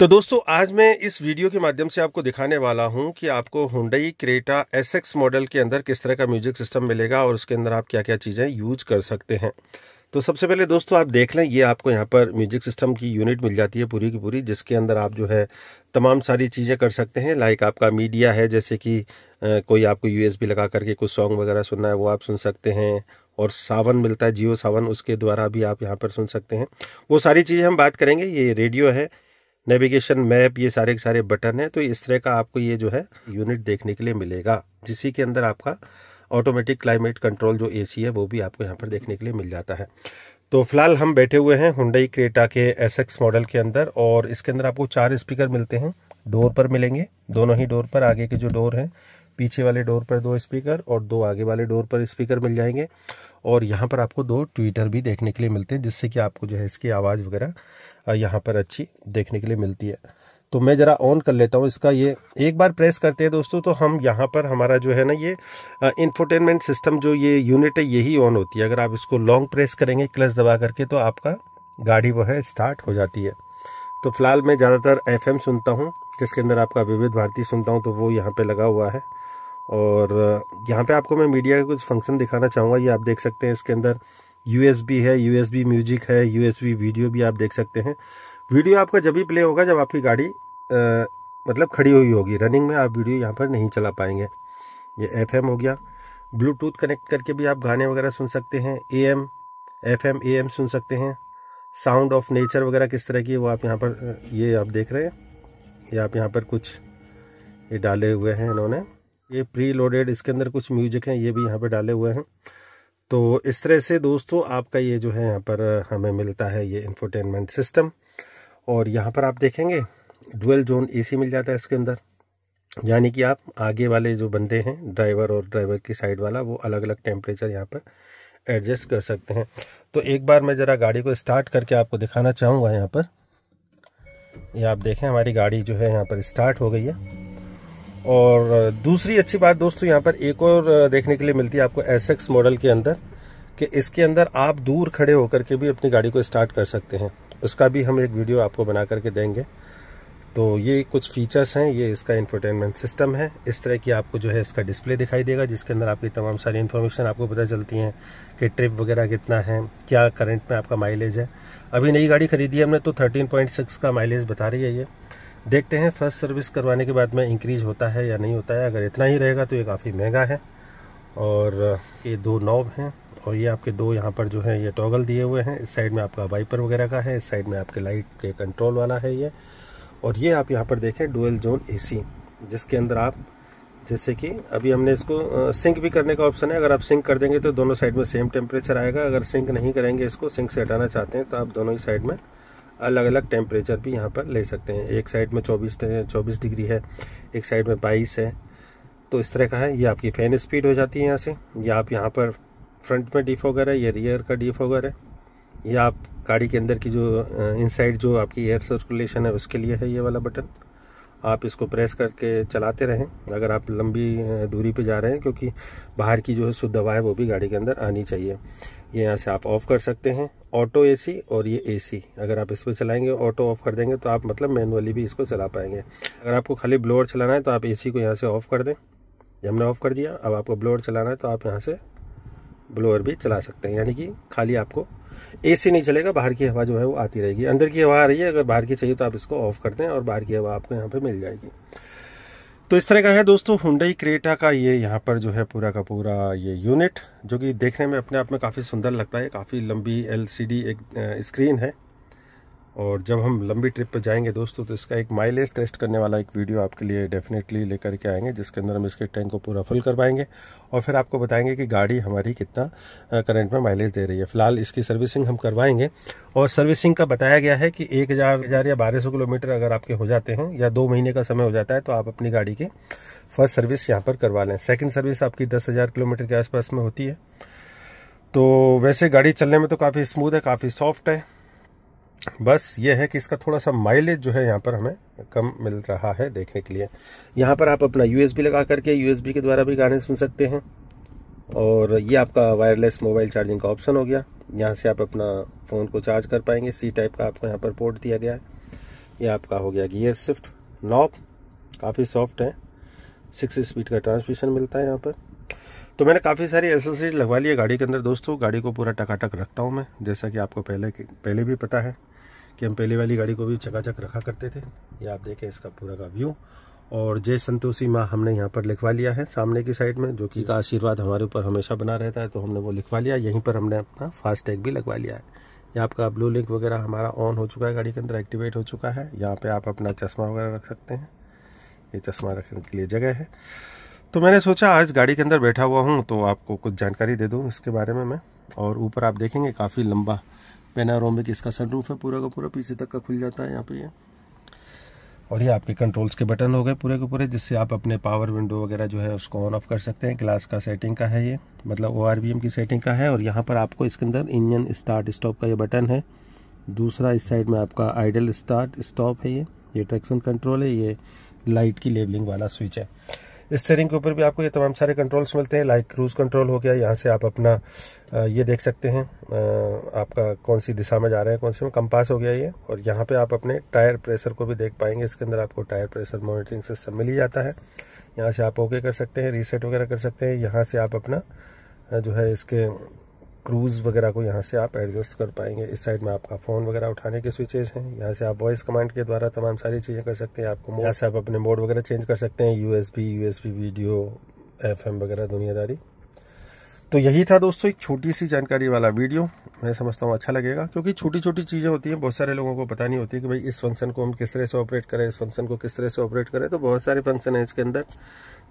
तो दोस्तों आज मैं इस वीडियो के माध्यम से आपको दिखाने वाला हूं कि आपको हुडई क्रेटा एस मॉडल के अंदर किस तरह का म्यूजिक सिस्टम मिलेगा और उसके अंदर आप क्या क्या चीज़ें यूज कर सकते हैं तो सबसे पहले दोस्तों आप देख लें ये आपको यहाँ पर म्यूजिक सिस्टम की यूनिट मिल जाती है पूरी की पूरी जिसके अंदर आप जो है तमाम सारी चीज़ें कर सकते हैं लाइक आपका मीडिया है जैसे कि कोई आपको यूएसबी लगा करके कुछ सॉन्ग वगैरह सुनना है वो आप सुन सकते हैं और सावन मिलता है जियो सावन उसके द्वारा भी आप यहाँ पर सुन सकते हैं वो सारी चीज़ें हम बात करेंगे ये रेडियो है नेविगेशन मैप ये सारे के सारे बटन है तो इस तरह का आपको ये जो है यूनिट देखने के लिए मिलेगा जिसी के अंदर आपका ऑटोमेटिक क्लाइमेट कंट्रोल जो एसी है वो भी आपको यहाँ पर देखने के लिए मिल जाता है तो फिलहाल हम बैठे हुए हैं हुडई क्रेटा के एस मॉडल के अंदर और इसके अंदर आपको चार स्पीकर मिलते हैं डोर पर मिलेंगे दोनों ही डोर पर आगे के जो डोर हैं पीछे वाले डोर पर दो स्पीकर और दो आगे वाले डोर पर स्पीकर मिल जाएंगे और यहाँ पर आपको दो ट्विटर भी देखने के लिए मिलते हैं जिससे कि आपको जो है इसकी आवाज़ वगैरह यहाँ पर अच्छी देखने के लिए मिलती है तो मैं ज़रा ऑन कर लेता हूँ इसका ये एक बार प्रेस करते हैं दोस्तों तो हम यहाँ पर हमारा जो है ना ये इन्फोटेनमेंट सिस्टम जो ये यूनिट है यही ऑन होती है अगर आप इसको लॉन्ग प्रेस करेंगे क्लच दबा करके तो आपका गाड़ी वो है स्टार्ट हो जाती है तो फिलहाल मैं ज़्यादातर एफ सुनता हूँ जिसके अंदर आपका विविध भारती सुनता हूँ तो वो यहाँ पर लगा हुआ है और यहाँ पे आपको मैं मीडिया के कुछ फंक्शन दिखाना चाहूँगा ये आप देख सकते हैं इसके अंदर यूएसबी है यूएसबी म्यूजिक है यूएसबी वीडियो भी आप देख सकते हैं वीडियो आपका जब भी प्ले होगा जब आपकी गाड़ी आ, मतलब खड़ी हुई होगी रनिंग में आप वीडियो यहाँ पर नहीं चला पाएंगे ये एफ हो गया ब्लूटूथ कनेक्ट करके भी आप गाने वगैरह सुन सकते हैं A M F M M सुन सकते हैं साउंड ऑफ नेचर वगैरह किस तरह की वो आप यहाँ पर ये आप देख रहे हैं ये आप यहाँ पर कुछ ये डाले हुए हैं इन्होंने ये प्री लोडेड इसके अंदर कुछ म्यूजिक हैं ये भी यहाँ पे डाले हुए हैं तो इस तरह से दोस्तों आपका ये जो है यहाँ पर हमें मिलता है ये इन्फोटेनमेंट सिस्टम और यहाँ पर आप देखेंगे डुअल जोन एसी मिल जाता है इसके अंदर यानी कि आप आगे वाले जो बंदे हैं ड्राइवर और ड्राइवर की साइड वाला वो अलग अलग टेम्परेचर यहाँ पर एडजस्ट कर सकते हैं तो एक बार मैं ज़रा गाड़ी को स्टार्ट करके आपको दिखाना चाहूँगा यहाँ पर ये यह आप देखें हमारी गाड़ी जो है यहाँ पर स्टार्ट हो गई है और दूसरी अच्छी बात दोस्तों यहाँ पर एक और देखने के लिए मिलती है आपको एस मॉडल के अंदर कि इसके अंदर आप दूर खड़े होकर के भी अपनी गाड़ी को स्टार्ट कर सकते हैं उसका भी हम एक वीडियो आपको बना करके देंगे तो ये कुछ फीचर्स हैं ये इसका इंफोटेनमेंट सिस्टम है इस तरह की आपको जो है इसका डिस्प्ले दिखाई देगा जिसके अंदर आपकी तमाम सारी इन्फॉर्मेशन आपको पता चलती हैं कि ट्रिप वगैरह कितना है क्या करंट में आपका माइलेज है अभी नई गाड़ी खरीदी है हमने तो 13.6 का माइलेज बता रही है ये देखते हैं फर्स्ट सर्विस करवाने के बाद में इंक्रीज होता है या नहीं होता है अगर इतना ही रहेगा तो ये काफ़ी महंगा है और ये दो नॉब हैं और ये आपके दो यहाँ पर जो है ये टॉगल दिए हुए हैं इस साइड में आपका वाइपर वगैरह का है इस साइड में आपके लाइट के कंट्रोल वाला है ये और ये आप यहाँ पर देखें डुअल जोन एसी जिसके अंदर आप जैसे कि अभी हमने इसको सिंक भी करने का ऑप्शन है अगर आप सिंक कर देंगे तो दोनों साइड में सेम टेम्परेचर आएगा अगर सिंक नहीं करेंगे इसको सिंक से हटाना चाहते हैं तो आप दोनों ही साइड में अलग अलग टेम्परेचर भी यहाँ पर ले सकते हैं एक साइड में चौबीस चौबीस डिग्री है एक साइड में बाईस है तो इस तरह का है ये आपकी फैन स्पीड हो जाती है यहाँ से ये आप यहाँ पर फ्रंट में डिफोगर है या रियर का डिफोगर है या आप गाड़ी के अंदर की जो इनसाइड जो आपकी एयर सर्कुलेशन है उसके लिए है ये वाला बटन आप इसको प्रेस करके चलाते रहें अगर आप लंबी दूरी पे जा रहे हैं क्योंकि बाहर की जो है शुद्ध हवा है वो भी गाड़ी के अंदर आनी चाहिए ये यहाँ से आप ऑफ़ कर सकते हैं ऑटो एसी और ये एसी अगर आप इस पर चलाएंगे ऑटो ऑफ़ कर देंगे तो आप मतलब मैनुअली भी इसको चला पाएंगे अगर आपको खाली ब्लोअर चलाना है तो आप ए को यहाँ से ऑफ़ कर दें हमने ऑफ़ कर दिया अब आपको ब्लोअर चलाना है तो आप यहाँ से ब्लोअर भी चला सकते हैं यानी कि खाली आपको एसी नहीं चलेगा बाहर की हवा जो है वो आती रहेगी अंदर की हवा आ रही है अगर बाहर की चाहिए तो आप इसको ऑफ कर दें और बाहर की हवा आपको यहाँ पर मिल जाएगी तो इस तरह का है दोस्तों हुडई क्रेटा का ये यहाँ पर जो है पूरा का पूरा ये यूनिट जो कि देखने में अपने आप में काफ़ी सुंदर लगता है काफ़ी लंबी एलसीडी एक स्क्रीन है और जब हम लंबी ट्रिप पर जाएंगे दोस्तों तो इसका एक माइलेज टेस्ट करने वाला एक वीडियो आपके लिए डेफिनेटली लेकर के आएंगे जिसके अंदर हम इसके टैंक को पूरा फुल करवाएंगे और फिर आपको बताएंगे कि गाड़ी हमारी कितना करंट में माइलेज दे रही है फिलहाल इसकी सर्विसिंग हम करवाएंगे और सर्विसिंग का बताया गया है कि एक हज़ार या बारह किलोमीटर अगर आपके हो जाते हैं या दो महीने का समय हो जाता है तो आप अपनी गाड़ी की फर्स्ट सर्विस यहाँ पर करवा लें सेकेंड सर्विस आपकी दस किलोमीटर के आसपास में होती है तो वैसे गाड़ी चलने में तो काफ़ी स्मूथ है काफ़ी सॉफ्ट है बस ये है कि इसका थोड़ा सा माइलेज जो है यहाँ पर हमें कम मिल रहा है देखने के लिए यहाँ पर आप अपना यूएसबी लगा करके यूएसबी के द्वारा भी गाने सुन सकते हैं और ये आपका वायरलेस मोबाइल चार्जिंग का ऑप्शन हो गया यहाँ से आप अपना फ़ोन को चार्ज कर पाएंगे सी टाइप का आपको यहाँ पर पोर्ट दिया गया है ये आपका हो गया गियर शिफ्ट नॉक काफ़ी सॉफ्ट है सिक्स स्पीड का ट्रांसमिशन मिलता है यहाँ पर तो मैंने काफ़ी सारी एसेसरीज लगवा ली है गाड़ी के अंदर दोस्तों गाड़ी को पूरा टकाटक रखता हूँ मैं जैसा कि आपको पहले पहले भी पता है कि हम पहले वाली गाड़ी को भी चकाचक रखा करते थे ये आप देखें इसका पूरा का व्यू और जय संतोषी माँ हमने यहाँ पर लिखवा लिया है सामने की साइड में जो कि का आशीर्वाद हमारे ऊपर हमेशा बना रहता है तो हमने वो लिखवा लिया यहीं पर हमने अपना फास्ट टैग भी लगवा लिया है यहाँ आपका ब्लू लिंक वगैरह हमारा ऑन हो चुका है गाड़ी के अंदर एक्टिवेट हो चुका है यहाँ पर आप अपना चश्मा वगैरह रख सकते हैं ये चश्मा रखने के लिए जगह है तो मैंने सोचा आज गाड़ी के अंदर बैठा हुआ हूँ तो आपको कुछ जानकारी दे दूँ इसके बारे में मैं और ऊपर आप देखेंगे काफ़ी लंबा पेनारोमिक इसका सनरूफ है पूरा का पूरा पीछे तक का खुल जाता है यहाँ पे ये और ये आपके कंट्रोल्स के बटन हो गए पूरे के पूरे जिससे आप अपने पावर विंडो वगैरह जो है उसको ऑन ऑफ कर सकते हैं क्लास का सेटिंग का है ये मतलब ओ की सेटिंग का है और यहाँ पर आपको इसके अंदर इंजन स्टार्ट स्टॉप का ये बटन है दूसरा इस साइड में आपका आइडल स्टार्ट स्टॉप है ये ये ट्रैक्शन कंट्रोल है ये लाइट की लेबलिंग वाला स्विच है स्टेयरिंग के ऊपर भी आपको ये तमाम सारे कंट्रोल्स मिलते हैं लाइक क्रूज कंट्रोल हो गया यहाँ से आप अपना ये देख सकते हैं आपका कौन सी दिशा में जा रहे हैं कौन सी में कंपास हो गया ये और यहाँ पे आप अपने टायर प्रेशर को भी देख पाएंगे इसके अंदर आपको टायर प्रेशर मॉनिटरिंग सिस्टम मिल ही जाता है यहाँ से आप ओके कर सकते हैं रीसेट वगैरह कर सकते हैं यहाँ से आप अपना जो है इसके क्रूज़ वगैरह को यहाँ से आप एडजस्ट कर पाएंगे इस साइड में आपका फ़ोन वगैरह उठाने के स्विचेस हैं यहाँ से आप वॉइस कमांड के द्वारा तमाम सारी चीज़ें कर सकते हैं आपको यहाँ से आप अपने मोड वगैरह चेंज कर सकते हैं यू एस वीडियो एफ वगैरह दुनियादारी तो यही था दोस्तों एक छोटी सी जानकारी वाला वीडियो मैं समझता हूँ अच्छा लगेगा क्योंकि छोटी छोटी चीज़ें होती हैं बहुत सारे लोगों को पता नहीं होती कि भाई इस फंक्शन को हम किस तरह से ऑपरेट करें इस फंक्शन को किस तरह से ऑपरेट करें तो बहुत सारे फंक्शन हैं इसके अंदर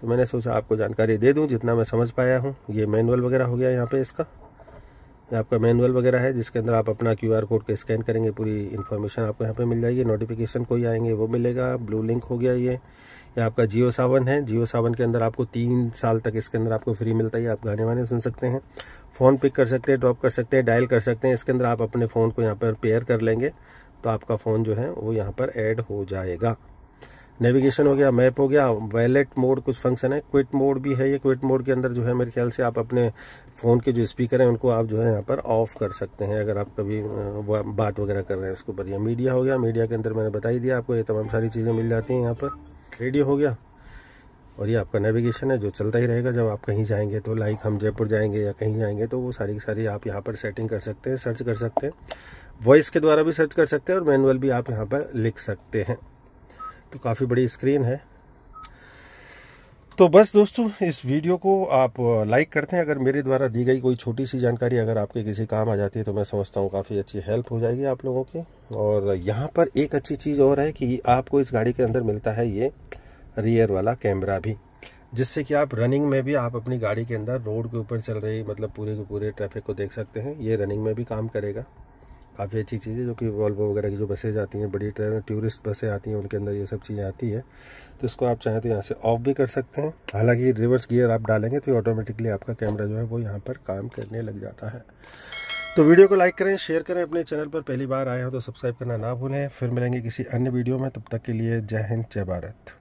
तो मैंने सोचा आपको जानकारी दे दूँ जितना मैं समझ पाया हूँ ये मैनुअल वगैरह हो गया यहाँ पर इसका आपका मैनुअल वगैरह है जिसके अंदर आप अपना क्यू आर कोड को स्कैन करेंगे पूरी इन्फॉर्मेशन आपको यहाँ पे मिल जाएगी नोटिफिकेशन कोई आएंगे वो मिलेगा ब्लू लिंक हो गया ये ये आपका जियो सावन है जियो सावन के अंदर आपको तीन साल तक इसके अंदर आपको फ्री मिलता है आप गाने वाने सुन सकते हैं फ़ोन पिक कर सकते हैं ड्रॉप कर सकते हैं डायल कर सकते हैं इसके अंदर आप अपने फ़ोन को यहाँ पर पेयर कर लेंगे तो आपका फ़ोन जो है वो यहाँ पर ऐड हो जाएगा नेविगेशन हो गया मैप हो गया वैलेट मोड कुछ फंक्शन है क्विट मोड भी है ये क्विट मोड के अंदर जो है मेरे ख्याल से आप अपने फ़ोन के जो स्पीकर हैं उनको आप जो है यहाँ पर ऑफ कर सकते हैं अगर आप कभी बात वगैरह कर रहे हैं इसके ऊपर यह मीडिया हो गया मीडिया के अंदर मैंने बता ही दिया आपको ये तमाम सारी चीज़ें मिल जाती हैं यहाँ पर रेडियो हो गया और ये आपका नेविगेशन है जो चलता ही रहेगा जब आप कहीं जाएंगे तो लाइक हम जयपुर जाएंगे या कहीं जाएंगे तो वो सारी की सारी आप यहाँ पर सेटिंग कर सकते हैं सर्च कर सकते हैं वॉइस के द्वारा भी सर्च कर सकते हैं और मैनुअल भी आप यहाँ पर लिख सकते हैं तो काफ़ी बड़ी स्क्रीन है तो बस दोस्तों इस वीडियो को आप लाइक करते हैं अगर मेरे द्वारा दी गई कोई छोटी सी जानकारी अगर आपके किसी काम आ जाती है तो मैं समझता हूँ काफ़ी अच्छी हेल्प हो जाएगी आप लोगों की और यहाँ पर एक अच्छी चीज़ और है कि आपको इस गाड़ी के अंदर मिलता है ये रियर वाला कैमरा भी जिससे कि आप रनिंग में भी आप अपनी गाड़ी के अंदर रोड के ऊपर चल रही मतलब पूरे के पूरे ट्रैफिक को देख सकते हैं ये रनिंग में भी काम करेगा काफ़ी अच्छी चीज़ है जो कि वॉल्वो वगैरह की जो बसेज आती हैं बड़ी ट्रेन टूरिस्ट बसें आती हैं उनके अंदर ये सब चीज़ें आती है तो इसको आप चाहें तो यहाँ से ऑफ भी कर सकते हैं हालांकि रिवर्स गियर आप डालेंगे तो ऑटोमेटिकली आपका कैमरा जो है वो यहाँ पर काम करने लग जाता है तो वीडियो को लाइक करें शेयर करें अपने चैनल पर पहली बार आए हो तो सब्सक्राइब करना ना भूलें फिर मिलेंगे किसी अन्य वीडियो में तब तक के लिए जय हिंद जय भारत